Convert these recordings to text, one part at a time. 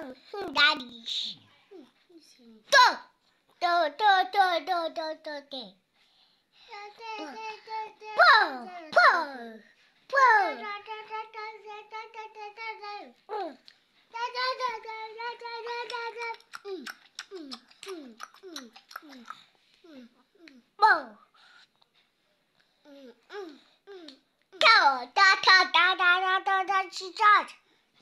Daddy. Go! go go go go go. Go go go go go go Go! go go go go go go go.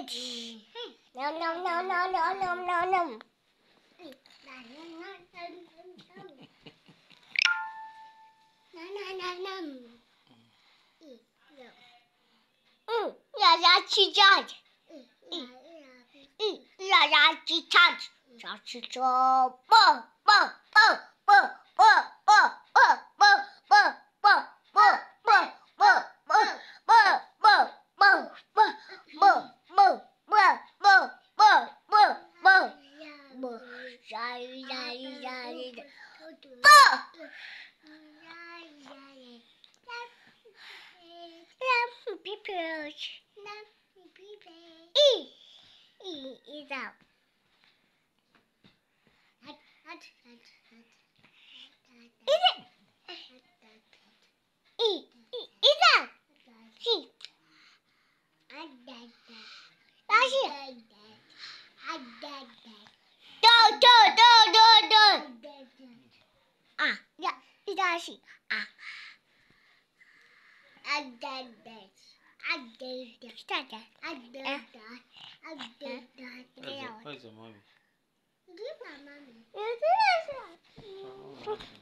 porridge. Nom nom nom nom nom nom nom nom. Yaya Chichaj. Yaya Chichaj. Chachi Chop. Bo, bo, bo, bo, bo, bo, bo. Love people. Love people. E. E is out. dancing. Ah. I'm done dancing. i did done i did done I'm done Where's your mommy? Where's the mommy?